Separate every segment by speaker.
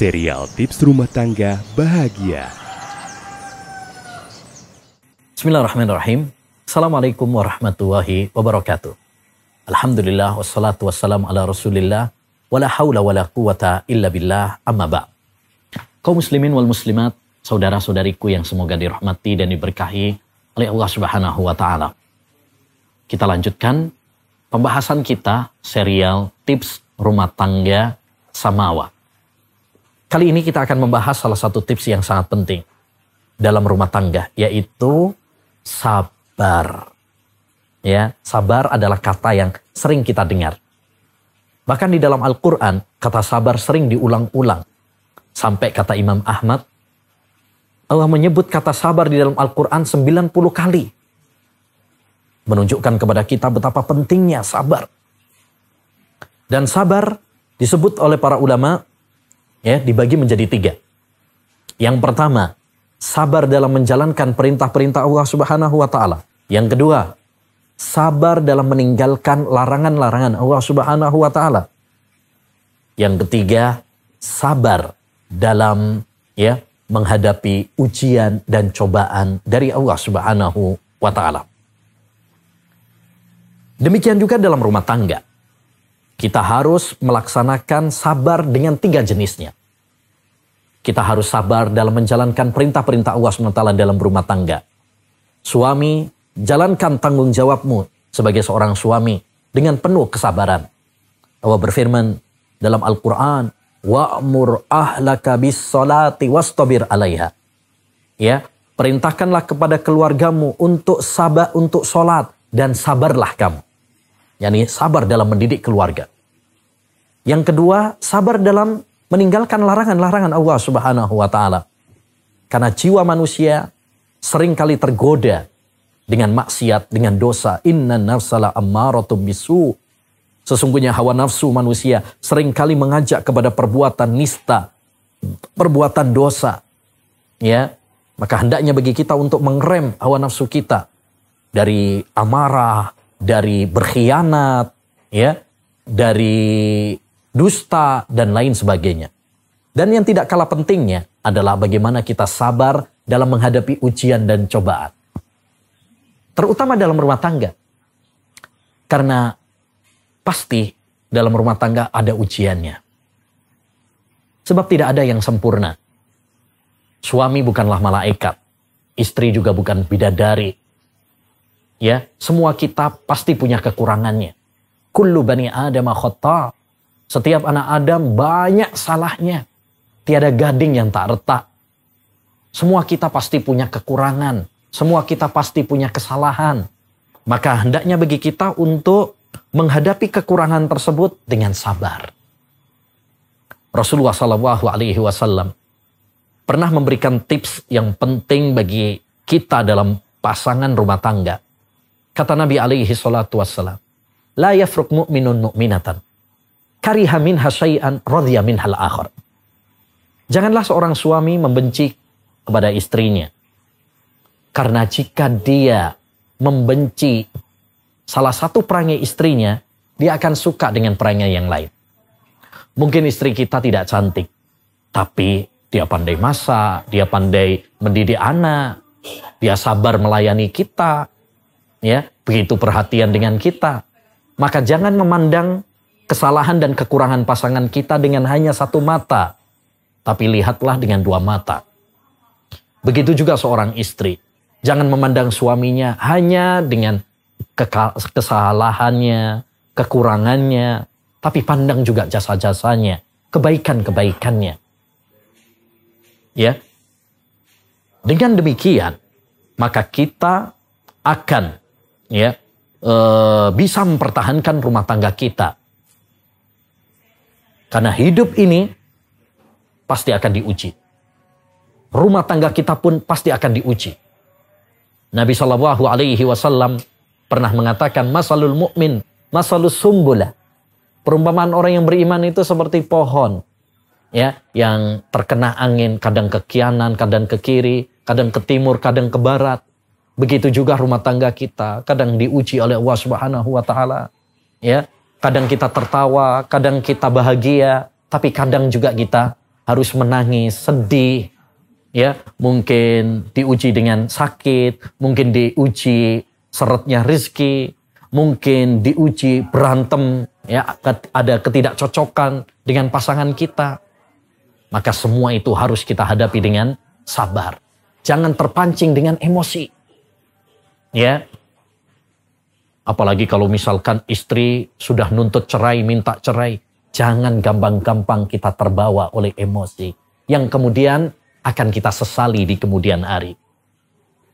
Speaker 1: Serial tips rumah tangga bahagia. Bismillahirrahmanirrahim. Assalamualaikum warahmatullahi wabarakatuh. Alhamdulillah wassalatu wassalam ala rasulillah wala hawla wala quwata illa billah amma ba. Kau muslimin wal muslimat, saudara-saudariku yang semoga dirahmati dan diberkahi oleh Allah Subhanahu wa taala. Kita lanjutkan pembahasan kita serial tips rumah tangga samawa Kali ini kita akan membahas salah satu tips yang sangat penting dalam rumah tangga, yaitu sabar. Ya, sabar adalah kata yang sering kita dengar. Bahkan di dalam Al-Quran, kata sabar sering diulang-ulang. Sampai kata Imam Ahmad, Allah menyebut kata sabar di dalam Al-Quran 90 kali. Menunjukkan kepada kita betapa pentingnya sabar. Dan sabar disebut oleh para ulama ya dibagi menjadi tiga. Yang pertama, sabar dalam menjalankan perintah-perintah Allah Subhanahu wa taala. Yang kedua, sabar dalam meninggalkan larangan-larangan Allah Subhanahu wa taala. Yang ketiga, sabar dalam ya menghadapi ujian dan cobaan dari Allah Subhanahu wa taala. Demikian juga dalam rumah tangga. Kita harus melaksanakan sabar dengan tiga jenisnya. Kita harus sabar dalam menjalankan perintah-perintah Allah SWT dalam rumah tangga. Suami, jalankan tanggung jawabmu sebagai seorang suami dengan penuh kesabaran. Allah berfirman dalam Al-Quran, wa'mur ahlaka bis salati wastabir alaiha. Ya, perintahkanlah kepada keluargamu untuk sabar untuk salat dan sabarlah kamu. Yani sabar dalam mendidik keluarga. Yang kedua, sabar dalam meninggalkan larangan-larangan Allah Subhanahu wa taala. Karena jiwa manusia seringkali tergoda dengan maksiat, dengan dosa. Inna nafsala ammaratum bisu. Sesungguhnya hawa nafsu manusia seringkali mengajak kepada perbuatan nista, perbuatan dosa. Ya, maka hendaknya bagi kita untuk mengrem hawa nafsu kita dari amarah, dari berkhianat, ya, dari dusta, dan lain sebagainya. Dan yang tidak kalah pentingnya adalah bagaimana kita sabar dalam menghadapi ujian dan cobaan. Terutama dalam rumah tangga. Karena pasti dalam rumah tangga ada ujiannya. Sebab tidak ada yang sempurna. Suami bukanlah malaikat. Istri juga bukan bidadari. Ya, semua kita pasti punya kekurangannya. Kullu bani Adam khata. Setiap anak Adam banyak salahnya. Tiada gading yang tak retak. Semua kita pasti punya kekurangan. Semua kita pasti punya kesalahan. Maka hendaknya bagi kita untuk menghadapi kekurangan tersebut dengan sabar. Rasulullah Shallallahu Alaihi Wasallam pernah memberikan tips yang penting bagi kita dalam pasangan rumah tangga. Kata Nabi Alaihi Salatu Wasallam, "La yafruk mu'minun mu'minatan." kariha min hasyai'an radhiya hal akhar. Janganlah seorang suami membenci kepada istrinya. Karena jika dia membenci salah satu perangai istrinya, dia akan suka dengan perangai yang lain. Mungkin istri kita tidak cantik, tapi dia pandai masak, dia pandai mendidik anak, dia sabar melayani kita, ya, begitu perhatian dengan kita. Maka jangan memandang kesalahan dan kekurangan pasangan kita dengan hanya satu mata, tapi lihatlah dengan dua mata. Begitu juga seorang istri, jangan memandang suaminya hanya dengan kesalahannya, kekurangannya, tapi pandang juga jasa-jasanya, kebaikan-kebaikannya. Ya. Dengan demikian, maka kita akan ya e, bisa mempertahankan rumah tangga kita karena hidup ini pasti akan diuji. Rumah tangga kita pun pasti akan diuji. Nabi Shallallahu Alaihi Wasallam pernah mengatakan masalul mukmin, masalul sumbula. Perumpamaan orang yang beriman itu seperti pohon, ya, yang terkena angin kadang ke kanan, kadang ke kiri, kadang ke timur, kadang ke barat. Begitu juga rumah tangga kita kadang diuji oleh Allah Subhanahu Wa Taala, ya, Kadang kita tertawa, kadang kita bahagia, tapi kadang juga kita harus menangis, sedih, ya mungkin diuji dengan sakit, mungkin diuji seretnya rizki, mungkin diuji berantem, ya ada ketidakcocokan dengan pasangan kita. Maka semua itu harus kita hadapi dengan sabar. Jangan terpancing dengan emosi. Ya, Apalagi kalau misalkan istri sudah nuntut cerai, minta cerai. Jangan gampang-gampang kita terbawa oleh emosi. Yang kemudian akan kita sesali di kemudian hari.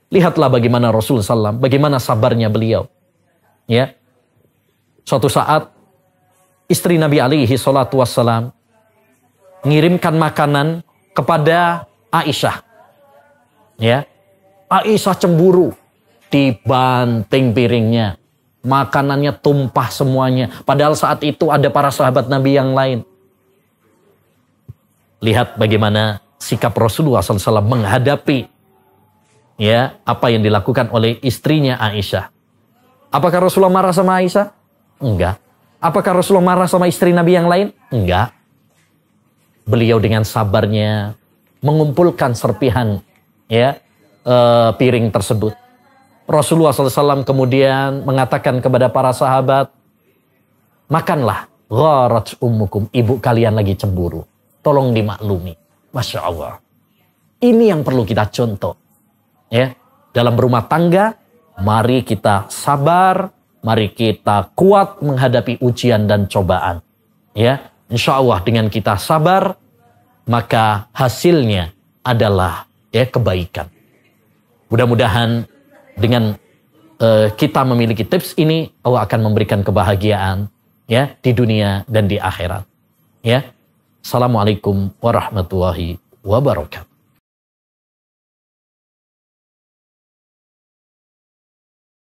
Speaker 1: Lihatlah bagaimana Rasul SAW, bagaimana sabarnya beliau. Ya, Suatu saat istri Nabi alaihi salatu wassalam mengirimkan makanan kepada Aisyah. Ya. Aisyah cemburu, dibanting piringnya makanannya tumpah semuanya. Padahal saat itu ada para sahabat Nabi yang lain. Lihat bagaimana sikap Rasulullah SAW menghadapi ya apa yang dilakukan oleh istrinya Aisyah. Apakah Rasulullah marah sama Aisyah? Enggak. Apakah Rasulullah marah sama istri Nabi yang lain? Enggak. Beliau dengan sabarnya mengumpulkan serpihan ya eh, piring tersebut. Rasulullah SAW kemudian mengatakan kepada para sahabat, makanlah gharat ummukum, ibu kalian lagi cemburu. Tolong dimaklumi. Masya Allah. Ini yang perlu kita contoh. Ya, dalam berumah tangga, mari kita sabar, mari kita kuat menghadapi ujian dan cobaan. Ya, insya Allah dengan kita sabar, maka hasilnya adalah ya kebaikan. Mudah-mudahan dengan uh, kita memiliki tips ini Allah akan memberikan kebahagiaan ya di dunia dan di akhirat ya assalamualaikum warahmatullahi wabarakatuh